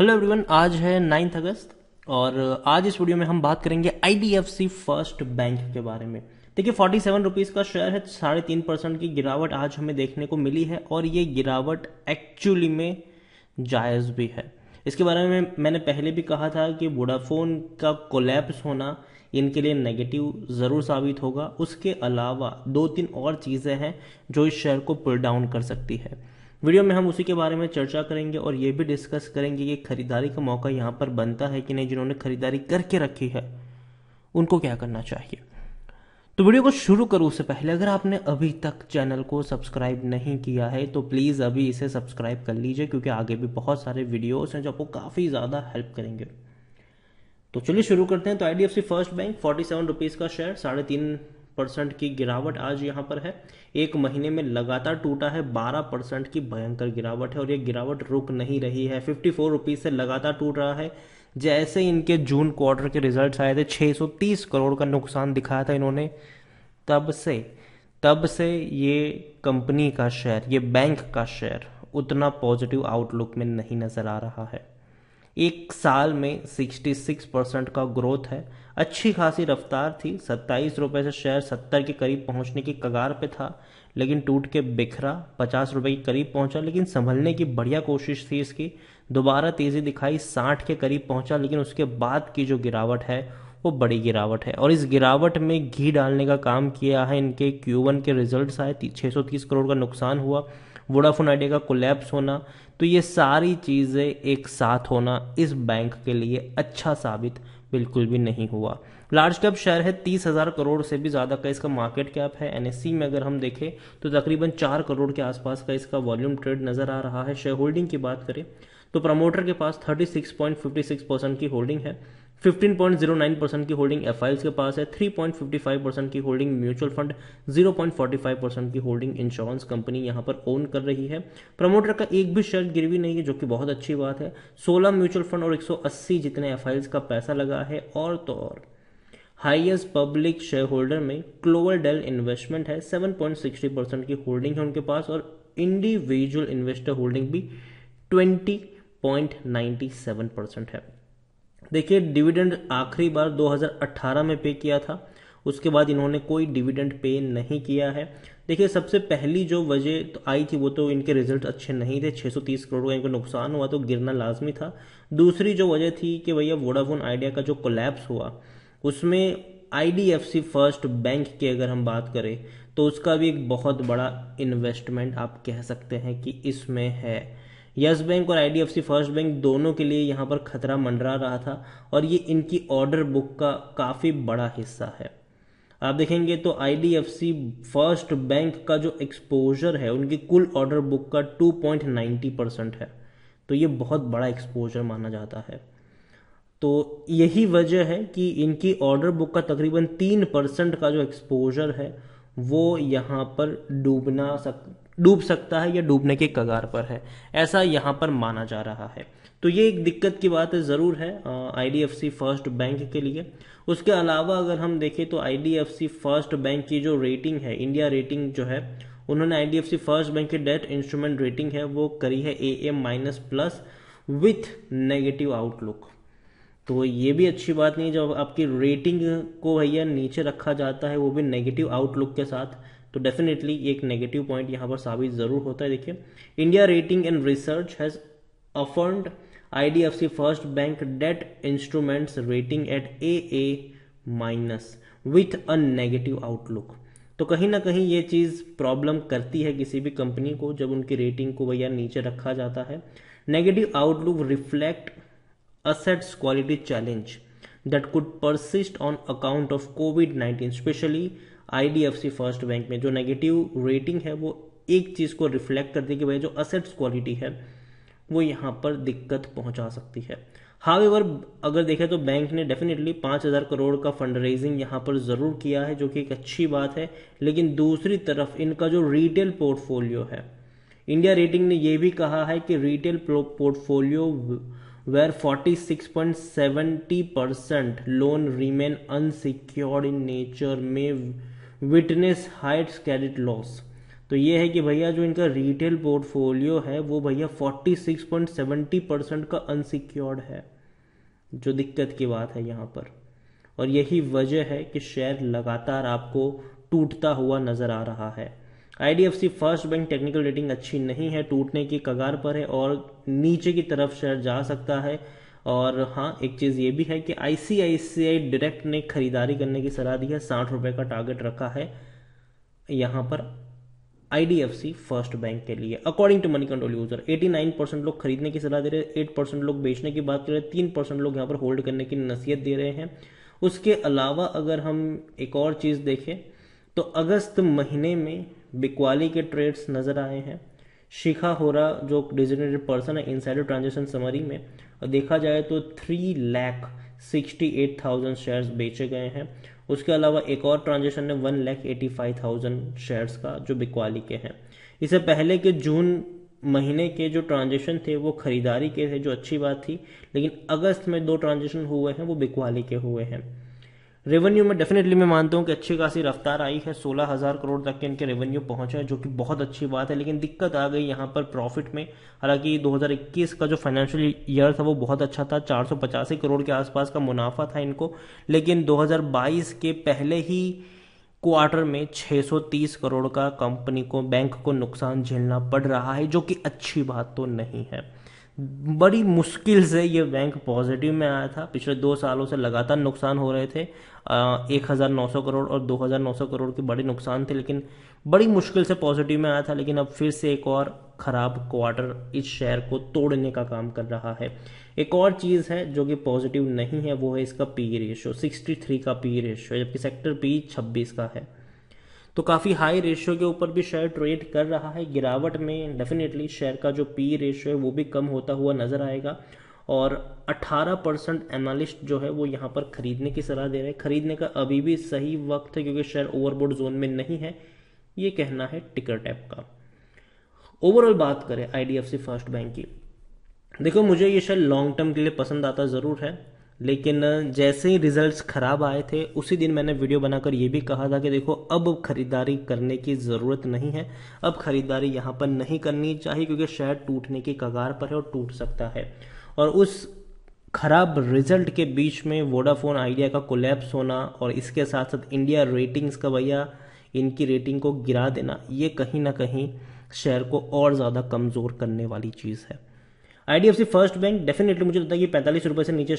hello everyone आज है ninth अगस्त और आज इस वीडियो में हम बात करेंगे आईडीएफसी फर्स्ट बैंक के बारे में देखिए फोर्टी सेवन रुपीज़ का शेयर है साढ़े तीन परसेंट की गिरावट आज हमें देखने को मिली है और ये गिरावट एक्चुअली में जायज़ भी है इसके बारे में मैंने पहले भी कहा था कि वोडाफोन का कोलैप्स होना इनके लिए नेगेटिव ज़रूर साबित होगा उसके अलावा दो तीन और चीज़ें हैं जो इस शेयर को पुल डाउन कर सकती है वीडियो में हम उसी के बारे में चर्चा करेंगे और ये भी डिस्कस करेंगे कि खरीदारी का मौका यहाँ पर बनता है कि नहीं जिन्होंने खरीदारी करके रखी है उनको क्या करना चाहिए तो वीडियो को शुरू करो उससे पहले अगर आपने अभी तक चैनल को सब्सक्राइब नहीं किया है तो प्लीज़ अभी इसे सब्सक्राइब कर लीजिए क्योंकि आगे भी बहुत सारे वीडियोस हैं जो आपको काफ़ी ज़्यादा हेल्प करेंगे तो चलिए शुरू करते हैं तो I D F C First Bank forty seven rupees का शेयर साढ़े तीन परसेंट की गिरावट आज यहां पर है एक महीने में लगातार टूटा है बारह परसेंट की भयंकर गिरावट है और ये गिरावट रुक नहीं रही है फिफ्टी फोर रुपीज़ से लगातार टूट रहा है जैसे इनके जून क्वार्टर के रिजल्ट आए थे 630 करोड़ का नुकसान दिखाया था इन्होंने तब से तब से ये कंपनी का शेयर ये बैंक का शेयर उतना पॉजिटिव आउटलुक में नहीं नज़र आ रहा है एक साल में 66 परसेंट का ग्रोथ है अच्छी खासी रफ्तार थी सत्ताईस रुपये से शेयर सत्तर के करीब पहुंचने की कगार पे था लेकिन टूट के बिखरा पचास रुपये के करीब पहुंचा लेकिन संभलने की बढ़िया कोशिश थी इसकी दोबारा तेज़ी दिखाई साठ के करीब पहुंचा लेकिन उसके बाद की जो गिरावट है वो बड़ी गिरावट है और इस गिरावट में घी डालने का काम किया है इनके क्यू के रिजल्ट आए छः करोड़ का नुकसान हुआ वोडाफोन आइडिया का कोलैप्स होना तो ये सारी चीज़ें एक साथ होना इस बैंक के लिए अच्छा साबित बिल्कुल भी नहीं हुआ लार्ज कैप शेयर है तीस हज़ार करोड़ से भी ज़्यादा का इसका मार्केट कैप है एन e में अगर हम देखें तो तकरीबन चार करोड़ के आसपास का इसका वॉल्यूम ट्रेड नज़र आ रहा है शेयर होल्डिंग की बात करें तो प्रमोटर के पास thirty six point fifty six percent की होल्डिंग है 15.09 परसेंट की होल्डिंग एफ के पास है 3.55 परसेंट की होल्डिंग म्यूचुअल फंड 0.45 परसेंट की होल्डिंग इंश्योरेंस कंपनी यहां पर ओन कर रही है प्रमोटर का एक भी शेयर गिरवी नहीं है जो कि बहुत अच्छी बात है 16 म्यूचुअल फंड और 180 जितने एफ का पैसा लगा है और तो और हाइएस्ट पब्लिक शेयर होल्डर में क्लोवर डेल इन्वेस्टमेंट है 7.60 परसेंट की होल्डिंग है उनके पास और इंडिविजुअल इन्वेस्टर होल्डिंग भी ट्वेंटी परसेंट है देखिए डिविडेंड आखिरी बार 2018 में पे किया था उसके बाद इन्होंने कोई डिविडेंड पे नहीं किया है देखिए सबसे पहली जो वजह तो आई थी वो तो इनके रिजल्ट अच्छे नहीं थे 630 करोड़ का इनको नुकसान हुआ तो गिरना लाजमी था दूसरी जो वजह थी कि भैया वोडाफोन आइडिया का जो कोलैप्स हुआ उसमें आई फर्स्ट बैंक की अगर हम बात करें तो उसका भी एक बहुत बड़ा इन्वेस्टमेंट आप कह सकते हैं कि इसमें है यस बैंक और आईडीएफसी फर्स्ट बैंक दोनों के लिए यहाँ पर खतरा मंडरा रहा था और ये इनकी ऑर्डर बुक का काफ़ी बड़ा हिस्सा है आप देखेंगे तो आईडीएफसी फर्स्ट बैंक का जो एक्सपोजर है उनकी कुल ऑर्डर बुक का 2.90 परसेंट है तो ये बहुत बड़ा एक्सपोजर माना जाता है तो यही वजह है कि इनकी ऑर्डर बुक का तकरीबन तीन परसेंट का जो एक्सपोजर है वो यहाँ पर डूबना सक डूब सकता है या डूबने के कगार पर है ऐसा यहाँ पर माना जा रहा है तो ये एक दिक्कत की बात है ज़रूर है आई फर्स्ट बैंक के लिए उसके अलावा अगर हम देखें तो आई फर्स्ट बैंक की जो रेटिंग है इंडिया रेटिंग जो है उन्होंने आई फर्स्ट बैंक की डेट इंस्ट्रूमेंट रेटिंग है वो करी है A M minus plus with negative outlook तो ये भी अच्छी बात नहीं जब आपकी रेटिंग को भैया नीचे रखा जाता है वो भी नेगेटिव आउटलुक के साथ तो डेफिनेटली एक नेगेटिव पॉइंट यहाँ पर साबित ज़रूर होता है देखिए India rating and research has afford I first bank debt instruments rating at A A minus with a negative outlook तो कहीं ना कहीं ये चीज़ प्रॉब्लम करती है किसी भी कंपनी को जब उनकी रेटिंग को भैया नीचे रखा जाता है negative outlook reflect assets quality challenge that could persist on account of covid 19, specially IDFC first bank में जो नेगेटिव रेटिंग है वो एक चीज़ को रिफ्लेक्ट करती है कि भाई जो असेट्स क्वालिटी है वो यहाँ पर दिक्कत पहुँचा सकती है हावेवर अगर देखें तो बैंक ने डेफिनेटली पाँच हज़ार करोड़ का फंड रेजिंग यहाँ पर ज़रूर किया है जो कि एक अच्छी बात है लेकिन दूसरी तरफ इनका जो रिटेल पोर्टफोलियो है इंडिया रेटिंग ने यह भी कहा है कि retail portfolio were 46.70 percent loan remain unsecured in nature में विटनेस हाइट्स क्रेडिट लॉस तो ये है कि भैया जो इनका रिटेल पोर्टफोलियो है वो भैया 46.70 परसेंट का अनसिक्योर्ड है जो दिक्कत की बात है यहाँ पर और यही वजह है कि शेयर लगातार आपको टूटता हुआ नज़र आ रहा है IDFC first bank technical rating अच्छी नहीं है टूटने की कगार पर है और नीचे की तरफ शेयर जा सकता है और हाँ एक चीज़ ये भी है कि आईसीआईसीआई डायरेक्ट ने खरीदारी करने की सलाह दी है साठ रुपये का टारगेट रखा है यहाँ पर आईडीएफसी फर्स्ट बैंक के लिए according to money control user 89 percent लोग खरीदने की सलाह दे रहे हैं 8 परसेंट लोग बेचने की बात कर रहे हैं तीन परसेंट लोग यहाँ पर होल्ड करने की नसीहत दे रहे हैं उसके अलावा अगर हम एक और चीज़ देखें तो अगस्त महीने में बिकवाली के ट्रेड्स नज़र आए हैं शिखा होरा जो डिजिग्नेटेड पर्सन है इनसाइडर ट्रांजेक्शन समरी में और देखा जाए तो three lakh sixty eight thousand shares बेचे गए हैं उसके अलावा एक और ट्रांजेक्शन है one lakh eighty five thousand shares का जो बिकवाली के हैं इससे पहले के जून महीने के जो ट्रांजेक्शन थे वो खरीदारी के थे जो अच्छी बात थी लेकिन अगस्त में दो ट्रांजेक्शन हुए हैं वो बिकवाली के हुए हैं रेवेन्यू में डेफिनेटली मैं मानता हूँ कि अच्छी खासी रफ्तार आई है सोलह हज़ार करोड़ तक के इनके रेवेन्यू पहुँचे हैं जो कि बहुत अच्छी बात है लेकिन दिक्कत आ गई यहाँ पर प्रॉफिट में हालांकि 2021 का जो फाइनेंशियल ईयर था वो बहुत अच्छा था चार करोड़ के आसपास का मुनाफा था इनको लेकिन 2022 के पहले ही क्वार्टर में 630 करोड़ का कंपनी को बैंक को नुकसान झेलना पड़ रहा है जो कि अच्छी बात तो नहीं है बड़ी मुश्किल से ये बैंक पॉजिटिव में आया था पिछले दो सालों से लगातार नुकसान हो रहे थे एक हज़ार नौ सौ करोड़ और दो हज़ार नौ सौ करोड़ के बड़े नुकसान थे लेकिन बड़ी मुश्किल से पॉजिटिव में आया था लेकिन अब फिर से एक और ख़राब क्वार्टर इस शेयर को तोड़ने का काम कर रहा है एक और चीज़ है जो कि पॉजिटिव नहीं है वो है इसका पी रेशो सिक्सटी थ्री का पी रेशो जबकि सेक्टर पी छब्बीस का है तो काफ़ी हाई रेशियो के ऊपर भी शेयर ट्रेड कर रहा है गिरावट में डेफिनेटली शेयर का जो पी रेशियो है वो भी कम होता हुआ नज़र आएगा और 18 परसेंट एनालिस्ट जो है वो यहाँ पर खरीदने की सलाह दे रहे हैं खरीदने का अभी भी सही वक्त है क्योंकि शेयर ओवरबोर्ड जोन में नहीं है ये कहना है टिकर टैप का ओवरऑल बात करें आई फर्स्ट बैंक की देखो मुझे ये शेयर लॉन्ग टर्म के लिए पसंद आता ज़रूर है लेकिन जैसे ही रिजल्ट्स ख़राब आए थे उसी दिन मैंने वीडियो बनाकर ये भी कहा था कि देखो अब ख़रीदारी करने की ज़रूरत नहीं है अब ख़रीदारी यहाँ पर नहीं करनी चाहिए क्योंकि शहर टूटने की कगार पर है और टूट सकता है और उस खराब रिजल्ट के बीच में वोडाफोन आइडिया का कोलैप्स होना और इसके साथ साथ इंडिया रेटिंग्स का भैया इनकी रेटिंग को गिरा देना ये कहीं ना कहीं शेयर को और ज़्यादा कमज़ोर करने वाली चीज़ है आईडीएफसी फर्स्ट बैंक डेफिनेटली मुझे लगता है कि पैंतालीस रुपये से नीचे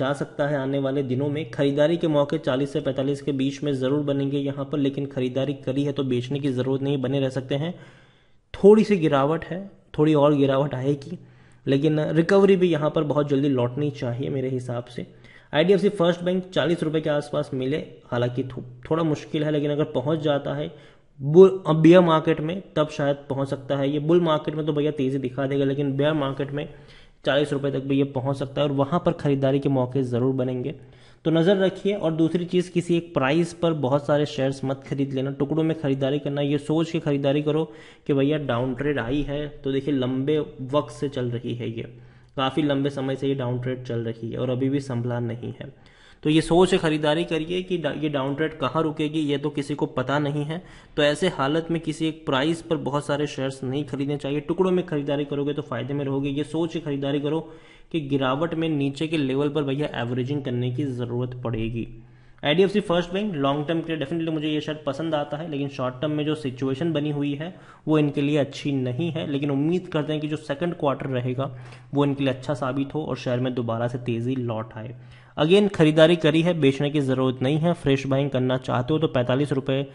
जा सकता है आने वाले दिनों में खरीदारी के मौके 40 से 45 के बीच में ज़रूर बनेंगे यहाँ पर लेकिन खरीदारी करी है तो बेचने की ज़रूरत नहीं बने रह सकते हैं थोड़ी सी गिरावट है थोड़ी और गिरावट आएगी लेकिन रिकवरी भी यहाँ पर बहुत जल्दी लौटनी चाहिए मेरे हिसाब से आईडीएफसी फर्स्ट बैंक चालीस रुपये के आसपास मिले हालांकि थोड़ा मुश्किल है लेकिन अगर पहुँच जाता है बुल अब मार्केट में तब शायद पहुंच सकता है ये बुल मार्केट में तो भैया तेज़ी दिखा देगा लेकिन बियर मार्केट में चालीस रुपये तक भी ये पहुंच सकता है और वहाँ पर ख़रीदारी के मौके ज़रूर बनेंगे तो नज़र रखिए और दूसरी चीज़ किसी एक प्राइस पर बहुत सारे शेयर्स मत खरीद लेना टुकड़ों में ख़रीदारी करना ये सोच के ख़रीदारी करो कि भैया डाउन ट्रेड आई है तो देखिए लंबे वक्त से चल रही है ये काफ़ी लंबे समय से ये डाउन ट्रेड चल रही है और अभी भी संभला नहीं है तो ये सोच से ख़रीदारी करिए कि ये डाउन ट्रेड कहाँ रुकेगी ये तो किसी को पता नहीं है तो ऐसे हालत में किसी एक प्राइस पर बहुत सारे शेयर्स नहीं खरीदने चाहिए टुकड़ों में खरीदारी करोगे तो फ़ायदे में रहोगे ये सोच खरीदारी करो कि गिरावट में नीचे के लेवल पर भैया एवरेजिंग करने की ज़रूरत पड़ेगी I first bank long term के लिए डेफिनेटली मुझे ये शर्ट पसंद आता है लेकिन शॉर्ट टर्म में जो सिचुएशन बनी हुई है वो इनके लिए अच्छी नहीं है लेकिन उम्मीद करते हैं कि जो सेकंड क्वार्टर रहेगा वो इनके लिए अच्छा साबित हो और शेयर में दोबारा से तेज़ी लौट आए अगेन खरीदारी करी है बेचने की ज़रूरत नहीं है फ्रेश बाइंग करना चाहते हो तो पैंतालीस रुपये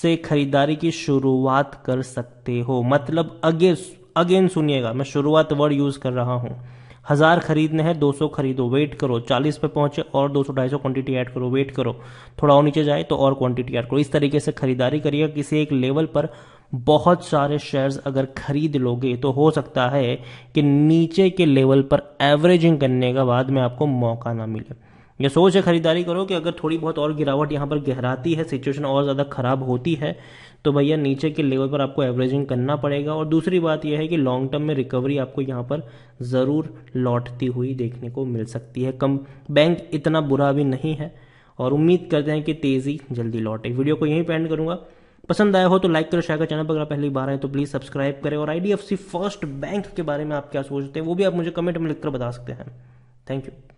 से खरीदारी की शुरुआत कर सकते हो मतलब अगे अगेन सुनिएगा मैं शुरुआत वर्ड यूज़ कर रहा हूँ हज़ार खरीदने हैं 200 खरीदो वेट करो 40 पे पहुंचे और 200 250 क्वांटिटी ऐड करो वेट करो थोड़ा और नीचे जाए तो और क्वांटिटी ऐड करो इस तरीके से खरीदारी करिए किसी एक लेवल पर बहुत सारे शेयर्स अगर खरीद लोगे तो हो सकता है कि नीचे के लेवल पर एवरेजिंग करने का बाद में आपको मौका ना मिले ये सोच है खरीदारी करो कि अगर थोड़ी बहुत और गिरावट यहाँ पर गहराती है सिचुएशन और ज़्यादा ख़राब होती है तो भैया नीचे के लेवल पर आपको एवरेजिंग करना पड़ेगा और दूसरी बात यह है कि लॉन्ग टर्म में रिकवरी आपको यहाँ पर ज़रूर लौटती हुई देखने को मिल सकती है कम बैंक इतना बुरा भी नहीं है और उम्मीद करते हैं कि तेज़ी जल्दी लौटे वीडियो को यहीं पेंड करूँगा पसंद आया हो तो लाइक करो शेयर करो चैनल पर अगर पहली बार आए तो प्लीज़ सब्सक्राइब करें और आई फर्स्ट बैंक के बारे में आप क्या सोचते हैं वो भी आप मुझे कमेंट में लिखकर बता सकते हैं थैंक यू